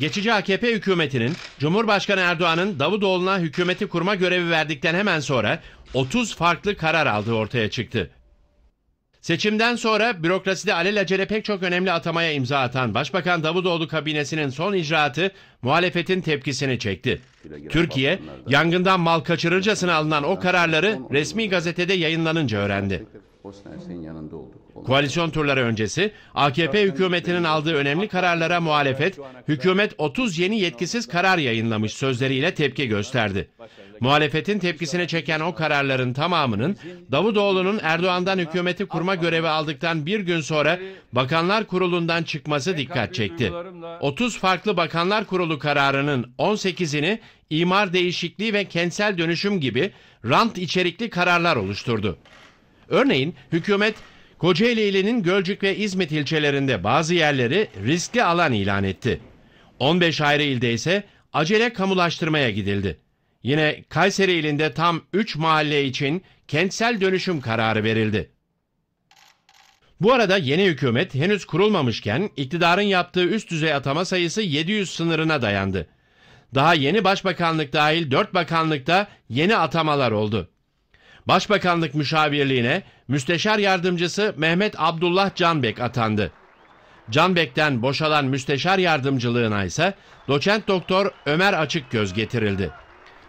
Geçici AKP hükümetinin Cumhurbaşkanı Erdoğan'ın Davutoğlu'na hükümeti kurma görevi verdikten hemen sonra 30 farklı karar aldığı ortaya çıktı. Seçimden sonra bürokraside alelacele pek çok önemli atamaya imza atan Başbakan Davutoğlu kabinesinin son icraatı muhalefetin tepkisini çekti. Türkiye, yangından mal kaçırırcasına alınan o kararları resmi gazetede yayınlanınca öğrendi. Bosna Hersek'in yanında olduk. Onlar... Koalisyon turları öncesi AKP hükümetinin aldığı şey önemli kararlara muhalefet, hükümet 30 yeni yetkisiz karar yayınlamış sözleriyle tepki gösterdi. Muhalefetin tepkisine çeken o kararların tamamının Davutoğlu'nun Erdoğan'dan hükümeti kurma görevi aldıktan bir gün sonra Bakanlar Kurulu'ndan çıkması dikkat çekti. 30 farklı Bakanlar Kurulu kararının 18'ini imar değişikliği ve kentsel dönüşüm gibi rant içerikli kararlar oluşturdu. Örneğin hükümet Kocaeli ilinin Gölcük ve İzmit ilçelerinde bazı yerleri riskli alan ilan etti. 15 ayrı ilde ise acele kamulaştırmaya gidildi. Yine Kayseri ilinde tam 3 mahalle için kentsel dönüşüm kararı verildi. Bu arada yeni hükümet henüz kurulmamışken iktidarın yaptığı üst düzey atama sayısı 700 sınırına dayandı. Daha yeni başbakanlık dahil 4 bakanlıkta yeni atamalar oldu. Başbakanlık müşavirliğine müsteşar yardımcısı Mehmet Abdullah Canbek atandı. Canbek'ten boşalan müsteşar yardımcılığına ise doçent doktor Ömer Açıkgöz getirildi.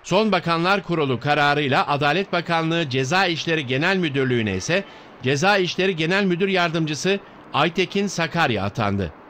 Son Bakanlar Kurulu kararıyla Adalet Bakanlığı Ceza İşleri Genel Müdürlüğü'ne ise Ceza İşleri Genel Müdür Yardımcısı Aytekin Sakarya atandı.